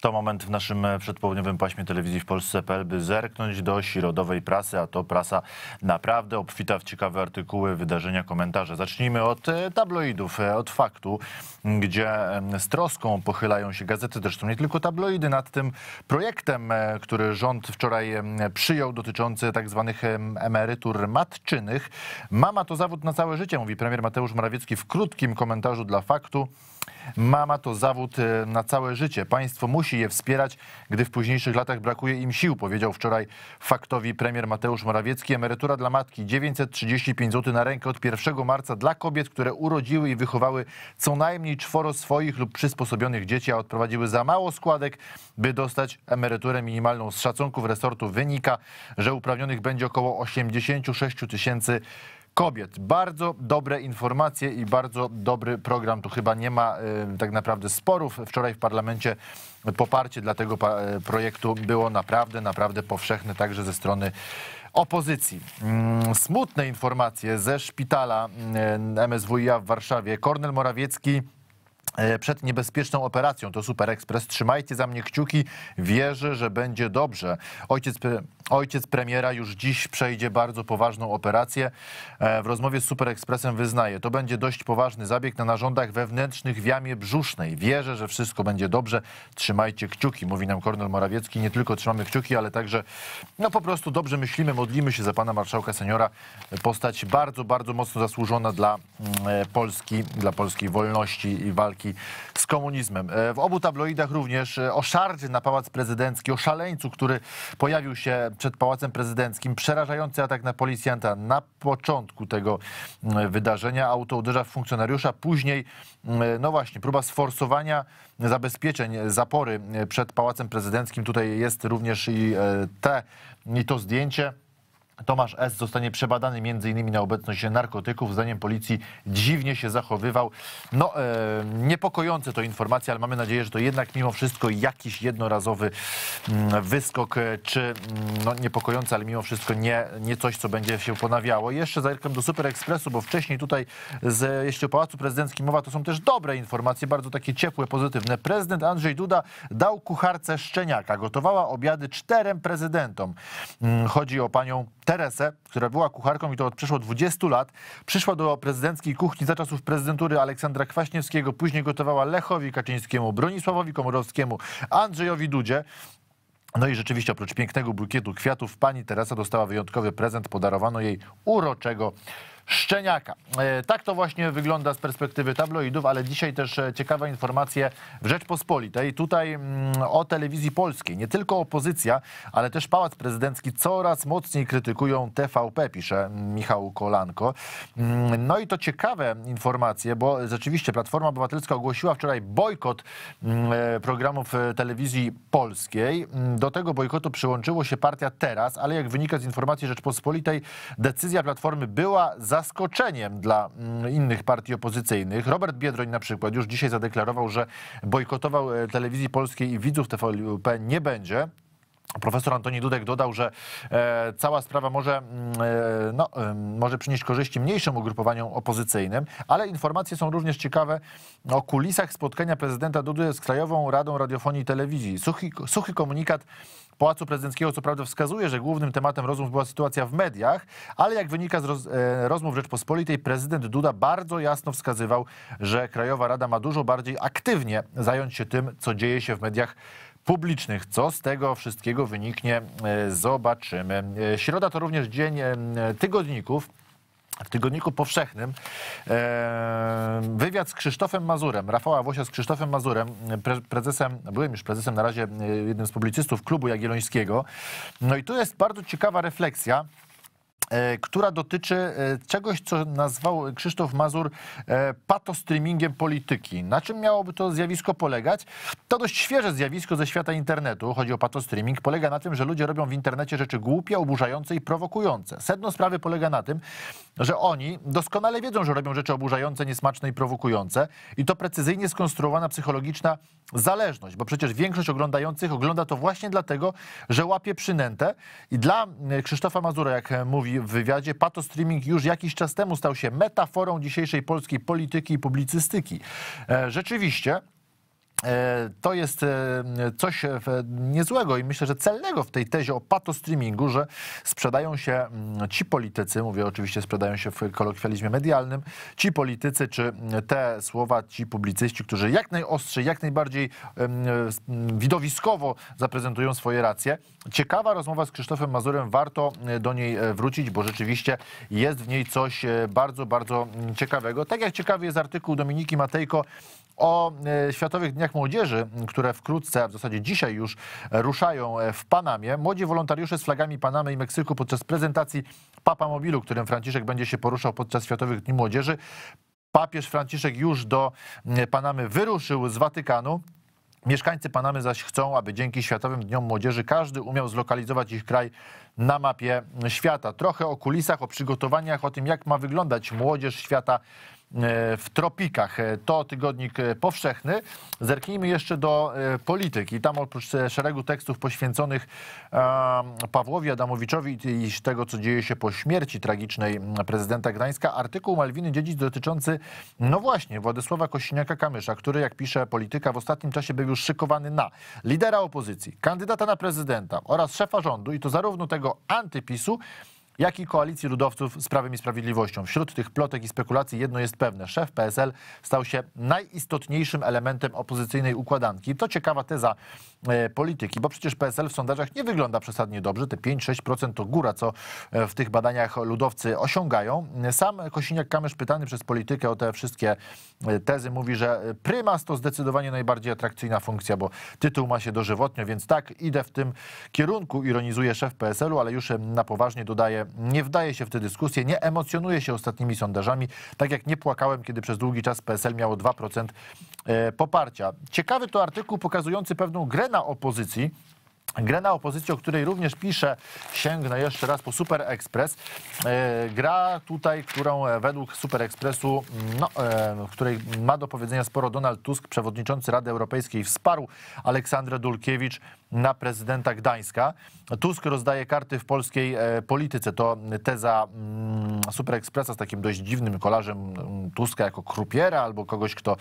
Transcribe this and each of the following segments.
To moment w naszym e, przedpołudniowym paśmie telewizji w Polsce.pl, by zerknąć do środowej prasy, a to prasa naprawdę obfita w ciekawe artykuły, wydarzenia, komentarze. Zacznijmy od e, tabloidów, e, od faktu, gdzie z troską pochylają się gazety, zresztą nie tylko tabloidy, nad tym projektem, który rząd wczoraj przyjął dotyczący tak zwanych emerytur matczynych. Mama to zawód na całe życie, mówi premier Mateusz Morawiecki w krótkim komentarzu dla faktu. Mama to zawód e, na całe życie. Państwo musi je wspierać, gdy w późniejszych latach brakuje im sił, powiedział wczoraj faktowi premier Mateusz Morawiecki. Emerytura dla matki 935 zł na rękę od 1 marca dla kobiet, które urodziły i wychowały co najmniej czworo swoich lub przysposobionych dzieci, a odprowadziły za mało składek, by dostać emeryturę minimalną. Z szacunków resortu wynika, że uprawnionych będzie około 86 tysięcy kobiet. Bardzo dobre informacje i bardzo dobry program. Tu chyba nie ma y, tak naprawdę sporów. Wczoraj w parlamencie poparcie dla tego y, projektu było naprawdę, naprawdę powszechne także ze strony opozycji. Mm, smutne informacje ze szpitala y, MSWiA w Warszawie. Kornel Morawiecki przed niebezpieczną operacją. To Super Express. Trzymajcie za mnie kciuki. Wierzę, że będzie dobrze. Ojciec Ojciec premiera już dziś przejdzie bardzo poważną operację. E, w rozmowie z Superekspresem wyznaje, to będzie dość poważny zabieg na narządach wewnętrznych w jamie brzusznej. Wierzę, że wszystko będzie dobrze. Trzymajcie kciuki, mówi nam Kornel Morawiecki. Nie tylko trzymamy kciuki, ale także no po prostu dobrze myślimy, modlimy się za pana marszałka seniora. Postać bardzo, bardzo mocno zasłużona dla mm, e, Polski, dla polskiej wolności i walki z komunizmem. E, w obu tabloidach również o szarży na pałac prezydencki, o szaleńcu, który pojawił się przed Pałacem Prezydenckim. Przerażający atak na policjanta na początku tego mm, wydarzenia. Auto uderza w funkcjonariusza, później, mm, no właśnie, próba sforsowania zabezpieczeń, zapory mm, przed Pałacem Prezydenckim. Tutaj jest również i, e, te, i to zdjęcie. Tomasz S. zostanie przebadany m.in. na obecność narkotyków. Zdaniem policji dziwnie się zachowywał. No, e, niepokojące to informacje, ale mamy nadzieję, że to jednak mimo wszystko jakiś jednorazowy mm, wyskok, e, czy mm, no, niepokojące, ale mimo wszystko nie, nie coś, co będzie się ponawiało. Jeszcze zajrzę do Super Expressu, bo wcześniej tutaj, z, jeśli o Pałacu Prezydenckim mowa, to są też dobre informacje, bardzo takie ciepłe, pozytywne. Prezydent Andrzej Duda dał kucharce szczeniaka. Gotowała obiady czterem prezydentom. Mm, chodzi o panią Teresę, która była kucharką i to od przeszło 20 lat. Przyszła do prezydenckiej kuchni za czasów prezydentury Aleksandra Kwaśniewskiego, później gotowała Lechowi Kaczyńskiemu, Bronisławowi Komorowskiemu, Andrzejowi Dudzie. No i rzeczywiście oprócz pięknego bukietu kwiatów pani Teresa dostała wyjątkowy prezent, podarowano jej uroczego szczeniaka. E, tak to właśnie wygląda z perspektywy tabloidów, ale dzisiaj też e, ciekawe informacje w Rzeczpospolitej. Tutaj mm, o telewizji polskiej. Nie tylko opozycja, ale też Pałac Prezydencki coraz mocniej krytykują TVP, pisze mm, Michał Kolanko. Mm, no i to ciekawe informacje, bo rzeczywiście Platforma Obywatelska ogłosiła wczoraj bojkot e, programów telewizji polskiej. Do tego bojkotu przyłączyło się partia Teraz, ale jak wynika z informacji Rzeczpospolitej, decyzja Platformy była za zaskoczeniem dla mm, innych partii opozycyjnych. Robert Biedroń na przykład już dzisiaj zadeklarował, że bojkotował e, telewizji polskiej i widzów TVP nie będzie. Profesor Antoni Dudek dodał, że e, cała sprawa może, mm, e, no, może przynieść korzyści mniejszym ugrupowaniom opozycyjnym, ale informacje są również ciekawe o kulisach spotkania prezydenta Dudy z Krajową Radą Radiofonii i Telewizji. Suchy, suchy komunikat Pałacu Prezydenckiego co prawda wskazuje, że głównym tematem rozmów była sytuacja w mediach, ale jak wynika z roz, e, rozmów Rzeczpospolitej, prezydent Duda bardzo jasno wskazywał, że Krajowa Rada ma dużo bardziej aktywnie zająć się tym, co dzieje się w mediach publicznych. Co z tego wszystkiego wyniknie, e, zobaczymy. E, środa to również dzień e, tygodników. W tygodniku powszechnym wywiad z Krzysztofem Mazurem, Rafała Włosia z Krzysztofem Mazurem, prezesem, byłem już prezesem na razie, jednym z publicystów klubu Jagiellońskiego. No i tu jest bardzo ciekawa refleksja E, która dotyczy e, czegoś, co nazwał Krzysztof Mazur e, patostreamingiem polityki. Na czym miałoby to zjawisko polegać? To dość świeże zjawisko ze świata internetu, chodzi o patostreaming, polega na tym, że ludzie robią w internecie rzeczy głupie, oburzające i prowokujące. Sedno sprawy polega na tym, że oni doskonale wiedzą, że robią rzeczy oburzające, niesmaczne i prowokujące i to precyzyjnie skonstruowana psychologiczna zależność, bo przecież większość oglądających ogląda to właśnie dlatego, że łapie przynętę i dla Krzysztofa Mazura, jak mówi wywiadzie, patostreaming już jakiś czas temu stał się metaforą dzisiejszej polskiej polityki i publicystyki. E, rzeczywiście, E, to jest e, coś e, niezłego i myślę, że celnego w tej tezie o patostreamingu, że sprzedają się mm, ci politycy, mówię oczywiście sprzedają się w kolokwializmie medialnym, ci politycy czy mm, te słowa, ci publicyści, którzy jak najostrzej, jak najbardziej widowiskowo zaprezentują swoje racje. Ciekawa rozmowa z Krzysztofem Mazurem, warto do niej wrócić, bo rzeczywiście jest w niej coś bardzo, bardzo mm, ciekawego. Tak jak ciekawy jest artykuł Dominiki Matejko o Światowych Dniach młodzieży, które wkrótce, a w zasadzie dzisiaj już ruszają e, w Panamie, młodzi wolontariusze z flagami Panamy i Meksyku podczas prezentacji Papa Mobilu, którym Franciszek będzie się poruszał podczas Światowych Dni Młodzieży. Papież Franciszek już do Panamy wyruszył z Watykanu. Mieszkańcy Panamy zaś chcą, aby dzięki Światowym Dniom Młodzieży każdy umiał zlokalizować ich kraj na mapie świata. Trochę o kulisach, o przygotowaniach, o tym, jak ma wyglądać młodzież świata E, w tropikach. E, to tygodnik e, powszechny. Zerknijmy jeszcze do polityki. Tam oprócz szeregu tekstów poświęconych Pawłowi Adamowiczowi i tego, co dzieje się po śmierci tragicznej prezydenta Gdańska, artykuł Malwiny Dziedzic dotyczący, no właśnie, Władysława Kosiniaka-Kamysza, który, jak pisze polityka, w ostatnim czasie był już szykowany na lidera opozycji, kandydata na prezydenta oraz szefa rządu i to zarówno tego antypisu, jak i koalicji ludowców z Prawem i Sprawiedliwością. Wśród tych plotek i spekulacji jedno jest pewne. Szef PSL stał się najistotniejszym elementem opozycyjnej układanki. To ciekawa teza e, polityki, bo przecież PSL w sondażach nie wygląda przesadnie dobrze. Te 5-6% to góra, co e, w tych badaniach ludowcy osiągają. Sam Kosiniak-Kamysz pytany przez politykę o te wszystkie e, tezy mówi, że prymas to zdecydowanie najbardziej atrakcyjna funkcja, bo tytuł ma się dożywotnio, więc tak, idę w tym kierunku, ironizuje szef PSL-u, ale już na poważnie dodaje nie wdaje się w te dyskusje, nie emocjonuje się ostatnimi sondażami, tak jak nie płakałem, kiedy przez długi czas PSL miało 2% e, poparcia. Ciekawy to artykuł pokazujący pewną grę na opozycji, Grę na opozycji, o której również piszę, sięgnę jeszcze raz po Super Express. E, gra tutaj, którą według Super Expressu, no, e, której ma do powiedzenia sporo Donald Tusk, przewodniczący Rady Europejskiej, wsparł Aleksandrę Dulkiewicz na prezydenta Gdańska. Tusk rozdaje karty w polskiej e, polityce. To teza mm, Super Expressa z takim dość dziwnym kolarzem mm, Tuska jako krupiera albo kogoś, kto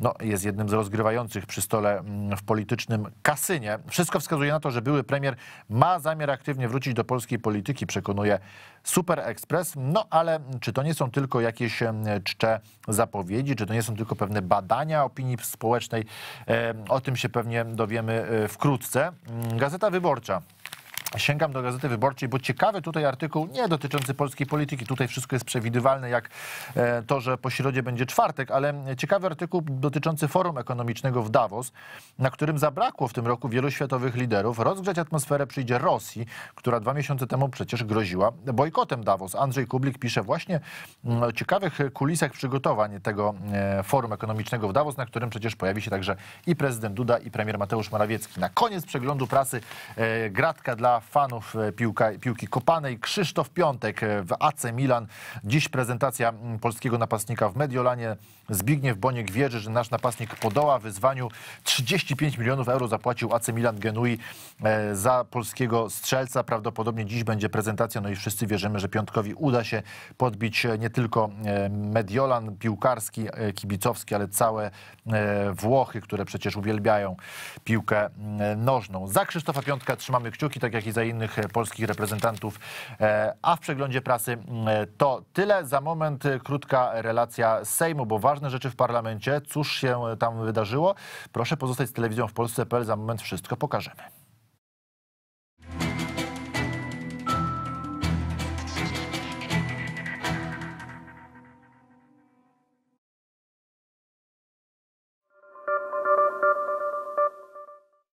no, jest jednym z rozgrywających przy stole mm, w politycznym kasynie. Wszystko wskazuje na to, że były premier ma zamiar aktywnie wrócić do polskiej polityki, przekonuje Super Express. No ale czy to nie są tylko jakieś czcze zapowiedzi, czy to nie są tylko pewne badania opinii społecznej? O tym się pewnie dowiemy e, wkrótce. Mm, Gazeta Wyborcza Sięgam do Gazety Wyborczej, bo ciekawy tutaj artykuł nie dotyczący polskiej polityki. Tutaj wszystko jest przewidywalne, jak e, to, że po środzie będzie czwartek, ale ciekawy artykuł dotyczący forum ekonomicznego w Davos, na którym zabrakło w tym roku wielu światowych liderów. Rozgrzać atmosferę przyjdzie Rosji, która dwa miesiące temu przecież groziła bojkotem Davos. Andrzej Kublik pisze właśnie mm, o ciekawych kulisach przygotowań tego e, forum ekonomicznego w Davos, na którym przecież pojawi się także i prezydent Duda, i premier Mateusz Morawiecki. Na koniec przeglądu prasy e, gratka dla fanów e, piłka, piłki kopanej. Krzysztof Piątek e, w AC Milan. Dziś prezentacja mm, polskiego napastnika w Mediolanie. Zbigniew Boniek wierzy, że nasz napastnik podoła wyzwaniu. 35 milionów euro zapłacił AC Milan Genui e, za polskiego strzelca. Prawdopodobnie dziś będzie prezentacja, no i wszyscy wierzymy, że Piątkowi uda się podbić nie tylko Mediolan piłkarski, kibicowski, ale całe Włochy, które przecież uwielbiają piłkę mm, nożną. Za Krzysztofa Piątka trzymamy kciuki, tak jak i za innych e, polskich reprezentantów. E, a w przeglądzie prasy e, to tyle. Za moment krótka relacja z Sejmu, bo ważne rzeczy w parlamencie. Cóż się tam wydarzyło? Proszę pozostać z telewizją w Polsce.pl. Za moment wszystko pokażemy.